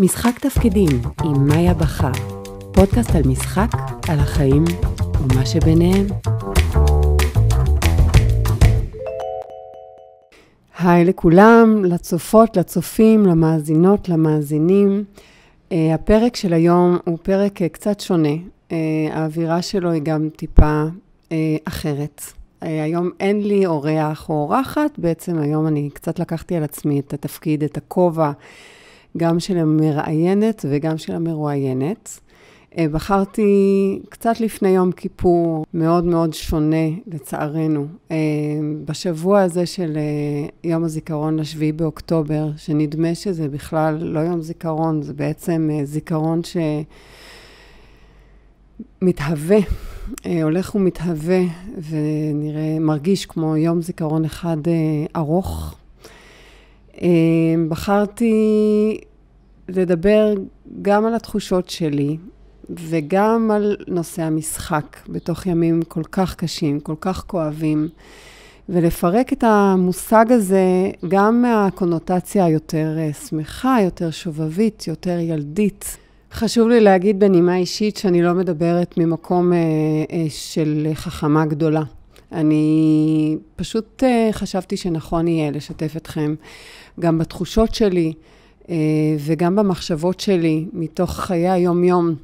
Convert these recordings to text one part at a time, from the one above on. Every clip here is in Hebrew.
משחק תפקידים עם מאיה בכר, פודקאסט על משחק, על החיים ומה שביניהם. היי לכולם, לצופות, לצופים, למאזינות, למאזינים. Uh, הפרק של היום הוא פרק uh, קצת שונה. Uh, האווירה שלו היא גם טיפה uh, אחרת. Uh, היום אין לי אורח או אורחת, בעצם היום אני קצת לקחתי על עצמי את התפקיד, את הכובע. גם של המראיינת וגם של המרואיינת. אה, בחרתי קצת לפני יום כיפור, מאוד מאוד שונה לצערנו. אה, בשבוע הזה של אה, יום הזיכרון לשביעי באוקטובר, שנדמה שזה בכלל לא יום זיכרון, זה בעצם זיכרון שמתהווה, הולך ומתהווה, ונראה, מרגיש כמו יום זיכרון אחד ארוך. אמ, בחרתי לדבר גם על התחושות שלי וגם על נושא המשחק בתוך ימים כל כך קשים, כל כך כואבים, ולפרק את המושג הזה גם מהקונוטציה היותר אה, שמחה, יותר שובבית, יותר ילדית. חשוב לי להגיד בנימה אישית שאני לא מדברת ממקום אה, אה, של חכמה גדולה. אני פשוט אה, חשבתי שנכון יהיה לשתף אתכם גם בתחושות שלי אה, וגם במחשבות שלי מתוך חיי היום-יום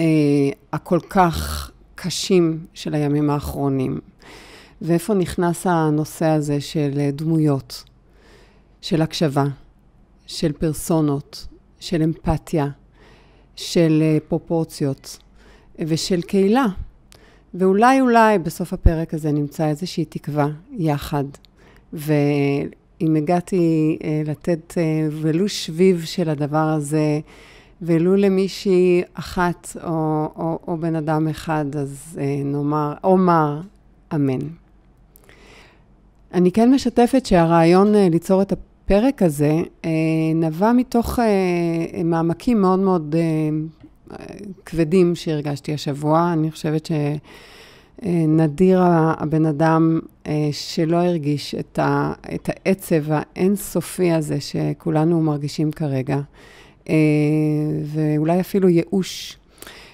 אה, הכל כך קשים של הימים האחרונים. ואיפה נכנס הנושא הזה של דמויות, של הקשבה, של פרסונות, של אמפתיה, של פרופורציות ושל קהילה. ואולי אולי בסוף הפרק הזה נמצא איזושהי תקווה יחד. ואם הגעתי אה, לתת אה, ולו שביב של הדבר הזה, ולו למישהי אחת או, או, או בן אדם אחד, אז אה, נאמר, אומר אמן. אני כן משתפת שהרעיון אה, ליצור את הפרק הזה אה, נבע מתוך אה, אה מעמקים מאוד מאוד אה, כבדים שהרגשתי השבוע. אני חושבת שנדיר הבן אדם אה, שלא הרגיש את, ה, את העצב האינסופי הזה שכולנו מרגישים כרגע, אה, ואולי אפילו ייאוש.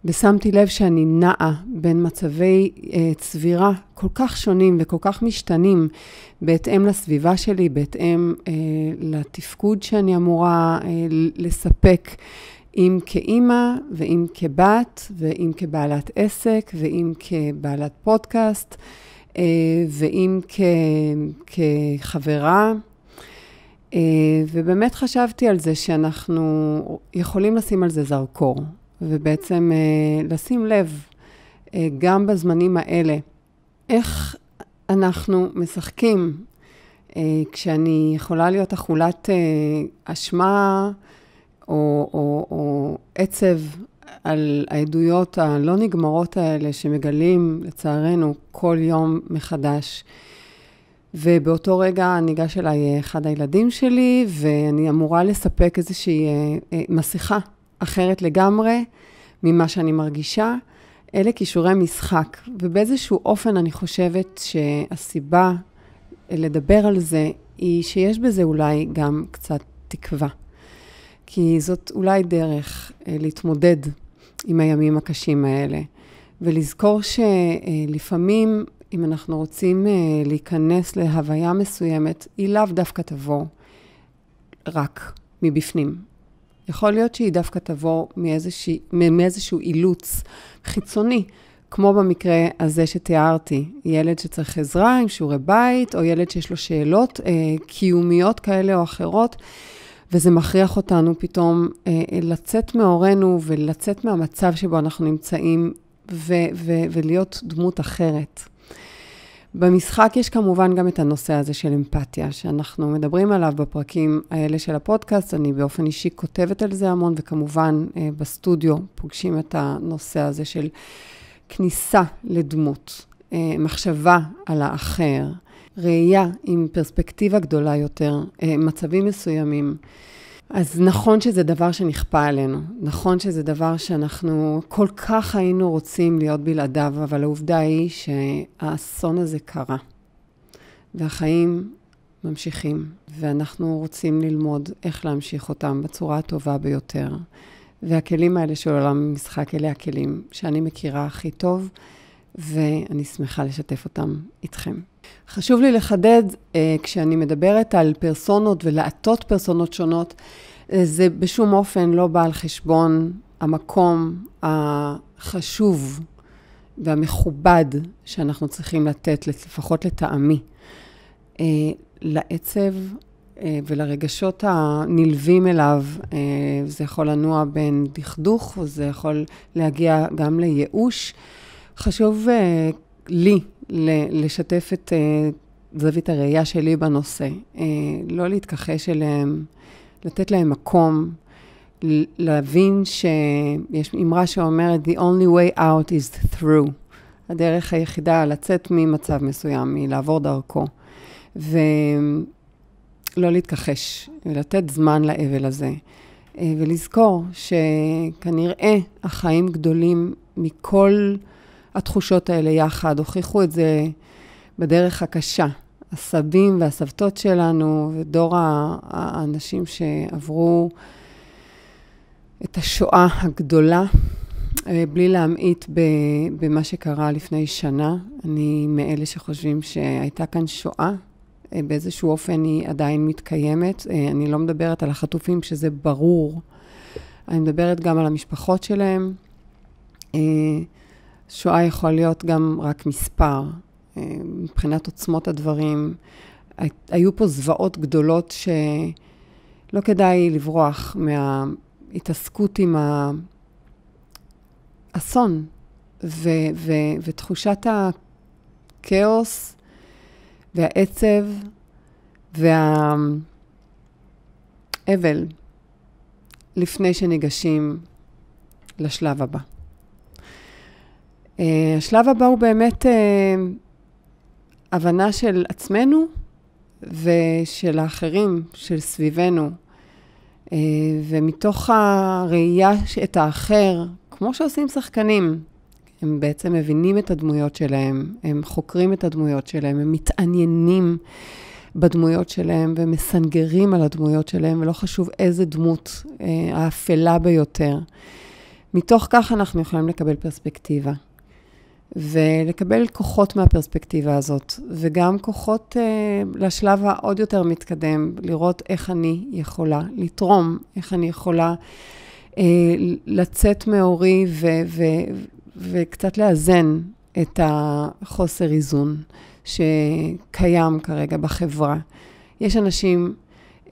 ושמתי לב שאני נעה בין מצבי אה, צבירה כל כך שונים וכל כך משתנים בהתאם לסביבה שלי, בהתאם אה, לתפקוד שאני אמורה אה, לספק, אם כאימא, ואם כבת, ואם כבעלת עסק, ואם כבעלת פודקאסט, אה, ואם כ, כחברה. אה, ובאמת חשבתי על זה שאנחנו יכולים לשים על זה זרקור, ובעצם אה, לשים לב גם בזמנים האלה, איך אנחנו משחקים כשאני יכולה להיות אכולת אשמה או, או, או עצב על העדויות הלא נגמרות האלה שמגלים, לצערנו, כל יום מחדש. ובאותו רגע ניגש אליי אחד הילדים שלי, ואני אמורה לספק איזושהי אה, אה, מסכה אחרת לגמרי ממה שאני מרגישה. אלה כישורי משחק, ובאיזשהו אופן אני חושבת שהסיבה לדבר על זה היא שיש בזה אולי גם קצת תקווה. כי זאת אולי דרך אה, להתמודד עם הימים הקשים האלה. ולזכור שלפעמים, אם אנחנו רוצים אה, להיכנס להוויה מסוימת, היא לאו דווקא תבוא רק מבפנים. יכול להיות שהיא דווקא תבוא מאיזשה, מאיזשהו אילוץ חיצוני, כמו במקרה הזה שתיארתי, ילד שצריך עזרה עם שיעורי בית, או ילד שיש לו שאלות אה, קיומיות כאלה או אחרות. וזה מכריח אותנו פתאום אה, אה לצאת מהורינו ולצאת מהמצב שבו אנחנו נמצאים ו- ו- ולהיות דמות אחרת. במשחק יש כמובן גם את הנושא הזה של אמפתיה, שאנחנו מדברים עליו בפרקים האלה של הפודקאסט. אני באופן אישי כותבת על זה המון, וכמובן אה, בסטודיו פוגשים את הנושא הזה של כניסה לדמות, אה, מחשבה על האחר, ראייה עם פרספקטיבה גדולה יותר, אה, מצבים מסוימים. אז נכון שזה דבר שנכפה עלינו, נכון שזה דבר שאנחנו כל כך היינו רוצים להיות בלעדיו, אבל העובדה היא שהאסון הזה קרה, והחיים ממשיכים, ואנחנו רוצים ללמוד איך להמשיך אותם בצורה הטובה ביותר. והכלים האלה של עולם המשחק, אלה הכלים שאני מכירה הכי טוב. ואני שמחה לשתף אותם איתכם. חשוב לי לחדד, אה, כשאני מדברת על פרסונות ולעטות פרסונות שונות, אה, זה בשום אופן לא בא על חשבון המקום החשוב והמכובד שאנחנו צריכים לתת, לפחות לטעמי, אה, לעצב ולרגשות הנלווים אליו, זה יכול לנוע בין דכדוך, וזה יכול להגיע גם לייאוש. חשוב uh, לי לשתף את uh, זווית הראייה שלי בנושא, uh, לא להתכחש אליהם, לתת להם מקום, להבין שיש אמרה שאומרת The only way out is through. הדרך היחידה לצאת ממצב מסוים היא לעבור דרכו. ולא להתכחש, ולתת זמן לאבל הזה. ולזכור שכנראה החיים גדולים מכל התחושות האלה יחד, הוכיחו את זה בדרך הקשה. הסבים והסבתות שלנו, ודור האנשים שעברו את השואה הגדולה, אה, בלי להמעיט במה שקרה לפני שנה. אני מאלה שחושבים שהייתה כאן שואה, אה, באיזשהו אופן היא עדיין מתקיימת. אה, אני לא מדברת על החטופים, שזה ברור. אני מדברת גם על המשפחות שלהם. שואה יכול להיות גם רק מספר. אה, מבחינת עוצמות הדברים, היו פה זוועות גדולות שלא כדאי לברוח מההתעסקות עם האסון ו- ו- ותחושת הכאוס והעצב והאבל לפני שניגשים לשלב הבא. Uh, השלב הבא הוא באמת uh, הבנה של עצמנו ושל האחרים, של סביבנו. Uh, ומתוך הראייה את האחר, כמו שעושים שחקנים, הם בעצם מבינים את הדמויות שלהם, הם חוקרים את הדמויות שלהם, הם מתעניינים בדמויות שלהם ומסנגרים על הדמויות שלהם, ולא חשוב איזה דמות האפלה ביותר. מתוך כך אנחנו יכולים לקבל פרספקטיבה. ולקבל כוחות מהפרספקטיבה הזאת, וגם כוחות אה, לשלב העוד יותר מתקדם, לראות איך אני יכולה לתרום, איך אני יכולה אה, לצאת מאורי ו- ו- ו- וקצת לאזן את החוסר איזון שקיים כרגע בחברה. יש אנשים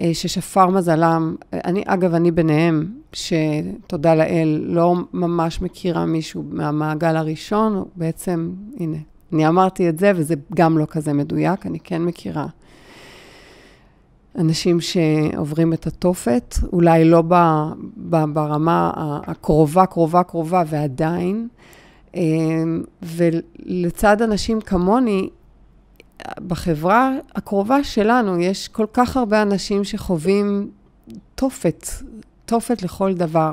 אה, ששפר מזלם, אה, אני, אגב, אני ביניהם, שתודה לאל, לא ממש מכירה מישהו מהמעגל הראשון, בעצם, הנה, אני אמרתי את זה, וזה גם לא כזה מדויק, אני כן מכירה. אנשים שעוברים את התופת, אולי לא ב, ב, ברמה הקרובה, קרובה, קרובה, ועדיין. אה, ולצד אנשים כמוני, בחברה הקרובה שלנו יש כל כך הרבה אנשים שחווים תופת, תופת לכל דבר.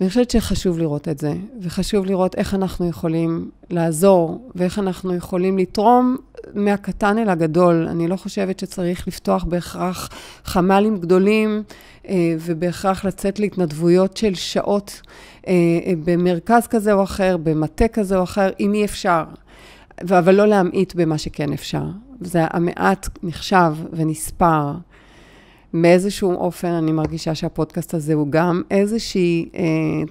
אני חושבת שחשוב לראות את זה, וחשוב לראות איך אנחנו יכולים לעזור, ואיך אנחנו יכולים לתרום מהקטן אל הגדול. אני לא חושבת שצריך לפתוח בהכרח חמ"לים גדולים, אה, ובהכרח לצאת להתנדבויות של שעות אה, במרכז כזה או אחר, במטה כזה או אחר, אם אי אפשר. אבל לא להמעיט במה שכן אפשר. זה המעט נחשב ונספר. מאיזשהו אופן אני מרגישה שהפודקאסט הזה הוא גם איזושהי אה,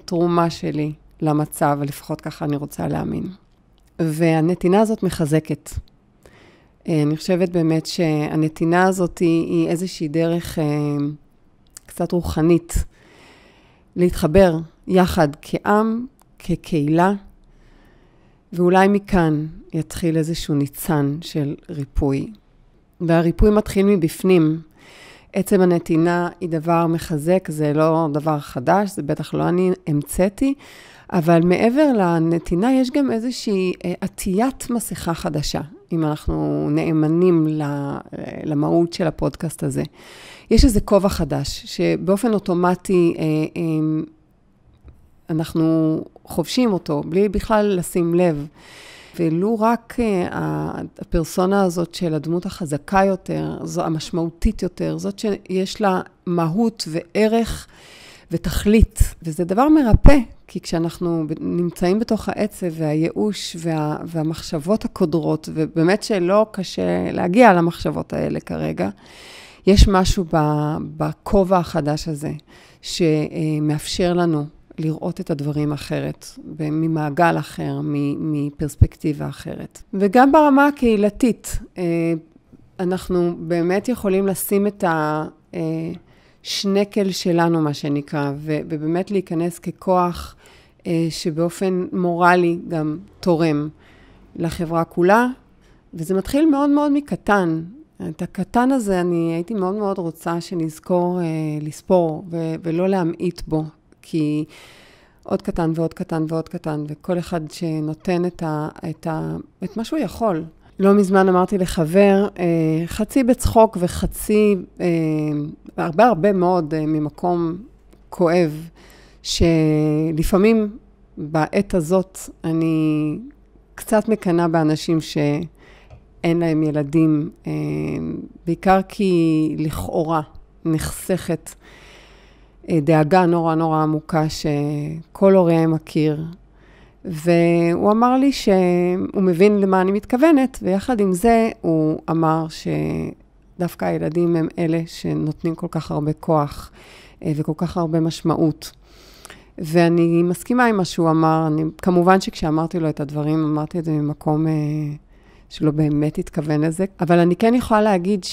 תרומה שלי למצב, לפחות ככה אני רוצה להאמין. והנתינה הזאת מחזקת. אה, אני חושבת באמת שהנתינה הזאת היא, היא איזושהי דרך אה, קצת רוחנית להתחבר יחד כעם, כקהילה, ואולי מכאן יתחיל איזשהו ניצן של ריפוי. והריפוי מתחיל מבפנים. עצם הנתינה היא דבר מחזק, זה לא דבר חדש, זה בטח לא אני המצאתי, אבל מעבר לנתינה יש גם איזושהי אה, עטיית מסכה חדשה, אם אנחנו נאמנים אה, למהות של הפודקאסט הזה. יש איזה כובע חדש, שבאופן אוטומטי אה, אנחנו חובשים אותו, בלי בכלל לשים לב. ולו רק אה, הפרסונה הזאת של הדמות החזקה יותר, זו המשמעותית יותר, זאת שיש לה מהות וערך ותכלית. וזה דבר מרפא, כי כשאנחנו נמצאים בתוך העצב והייאוש וה, והמחשבות הקודרות, ובאמת שלא קשה להגיע למחשבות האלה כרגע, יש משהו בכובע החדש הזה שמאפשר לנו לראות את הדברים אחרת, ממעגל אחר, מפרספקטיבה אחרת. וגם ברמה הקהילתית, אה, אנחנו באמת יכולים לשים את השנקל אה, שלנו, מה שנקרא, ובאמת להיכנס ככוח אה, שבאופן מורלי גם תורם לחברה כולה, וזה מתחיל מאוד מאוד מקטן. את הקטן הזה אני הייתי מאוד מאוד רוצה שנזכור אה, לספור ו- ולא להמעיט בו, כי עוד קטן ועוד קטן ועוד קטן, וכל אחד שנותן את, ה, את, ה, את מה שהוא יכול. לא מזמן אמרתי לחבר, אה, חצי בצחוק וחצי, אה, הרבה הרבה מאוד אה, ממקום כואב, שלפעמים בעת הזאת אני קצת מקנאה באנשים שאין להם ילדים, בעיקר כי לכאורה נחסכת. אה, דאגה נורא נורא עמוקה שכל הוריה מכיר. והוא אמר לי שהוא מבין למה אני מתכוונת, ויחד עם זה הוא אמר שדווקא הילדים הם אלה שנותנים כל כך הרבה כוח אה, וכל כך הרבה משמעות. ואני מסכימה עם מה שהוא אמר. אני, כמובן שכשאמרתי לו את הדברים, אמרתי את זה ממקום אה, שלא באמת התכוון לזה, אבל אני כן יכולה להגיד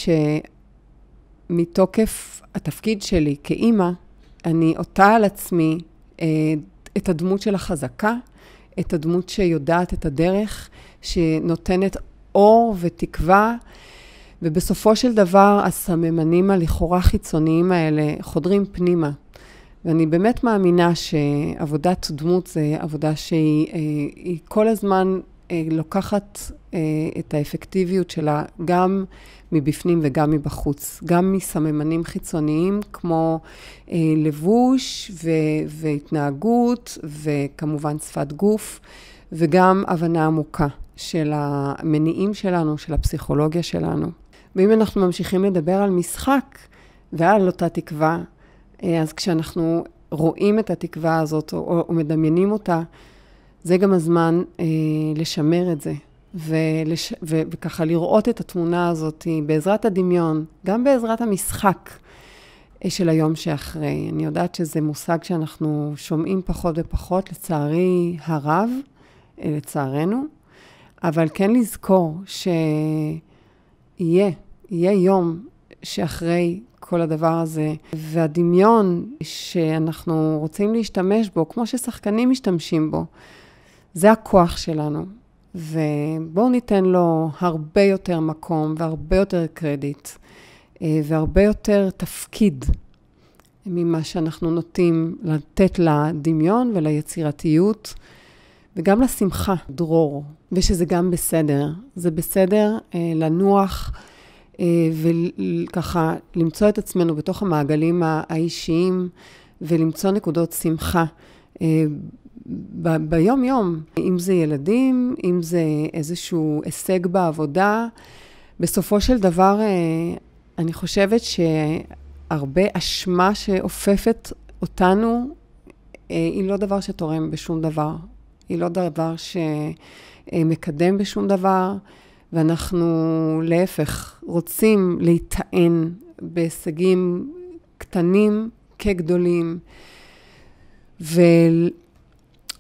שמתוקף התפקיד שלי כאימא, אני עוטה על עצמי אה, את הדמות של החזקה, את הדמות שיודעת את הדרך, שנותנת אור ותקווה. ובסופו של דבר הסממנים הלכאורה חיצוניים האלה חודרים פנימה. ואני באמת מאמינה שעבודת דמות זה עבודה שהיא אה, כל הזמן אה, לוקחת אה, את האפקטיביות שלה גם מבפנים וגם מבחוץ, גם מסממנים חיצוניים כמו אה, לבוש ו- והתנהגות וכמובן שפת גוף וגם הבנה עמוקה של המניעים שלנו, של הפסיכולוגיה שלנו. ואם אנחנו ממשיכים לדבר על משחק ועל אותה תקווה, אז כשאנחנו רואים את התקווה הזאת או, או מדמיינים אותה, זה גם הזמן אה, לשמר את זה, ולש, ו, וככה לראות את התמונה הזאת בעזרת הדמיון, גם בעזרת המשחק אה, של היום שאחרי. אני יודעת שזה מושג שאנחנו שומעים פחות ופחות, לצערי הרב, אה, לצערנו, אבל כן לזכור שיהיה, יהיה יום שאחרי כל הדבר הזה, והדמיון שאנחנו רוצים להשתמש בו, כמו ששחקנים משתמשים בו, זה הכוח שלנו, ובואו ניתן לו הרבה יותר מקום והרבה יותר קרדיט אה, והרבה יותר תפקיד ממה שאנחנו נוטים לתת לדמיון וליצירתיות וגם לשמחה, דרור, ושזה גם בסדר. זה בסדר אה, לנוח אה, וככה למצוא את עצמנו בתוך המעגלים האישיים ולמצוא נקודות שמחה ב- ביום-יום, אם זה ילדים, אם זה איזשהו הישג בעבודה. בסופו של דבר, אה, אני חושבת שהרבה אשמה שאופפת אותנו, אה, היא לא דבר שתורם בשום דבר. היא לא דבר שמקדם בשום דבר, ואנחנו להפך רוצים להיטען בהישגים קטנים כגדולים. ו-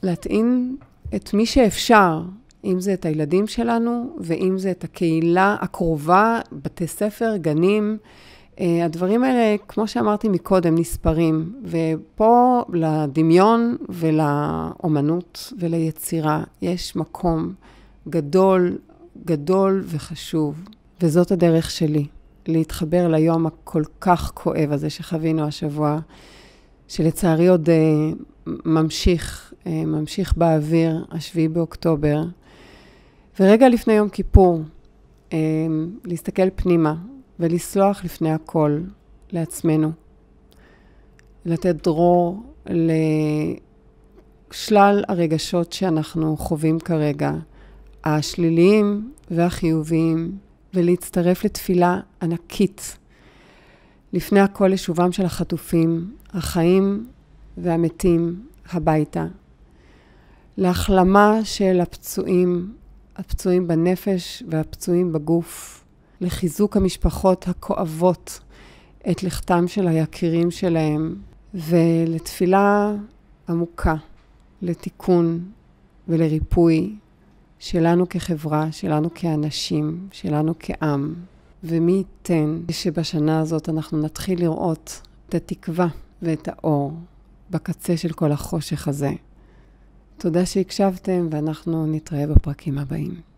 להטעין את מי שאפשר, אם זה את הילדים שלנו, ואם זה את הקהילה הקרובה, בתי ספר, גנים. אה, הדברים האלה, כמו שאמרתי מקודם, נספרים. ופה לדמיון ולאומנות וליצירה יש מקום גדול, גדול וחשוב. וזאת הדרך שלי, להתחבר ליום הכל כך כואב הזה שחווינו השבוע. שלצערי עוד אה, ממשיך, אה, ממשיך באוויר, השביעי באוקטובר. ורגע לפני יום כיפור, אה, להסתכל פנימה ולסלוח לפני הכל לעצמנו. לתת דרור לשלל הרגשות שאנחנו חווים כרגע, השליליים והחיוביים, ולהצטרף לתפילה ענקית לפני הכל לשובם של החטופים, החיים והמתים, הביתה. להחלמה של הפצועים, הפצועים בנפש והפצועים בגוף. לחיזוק המשפחות הכואבות את לכתם של היקירים שלהם, ולתפילה עמוקה, לתיקון ולריפוי שלנו כחברה, שלנו כאנשים, שלנו כעם. ומי ייתן שבשנה הזאת אנחנו נתחיל לראות את התקווה ואת האור בקצה של כל החושך הזה. תודה שהקשבתם, ואנחנו נתראה בפרקים הבאים.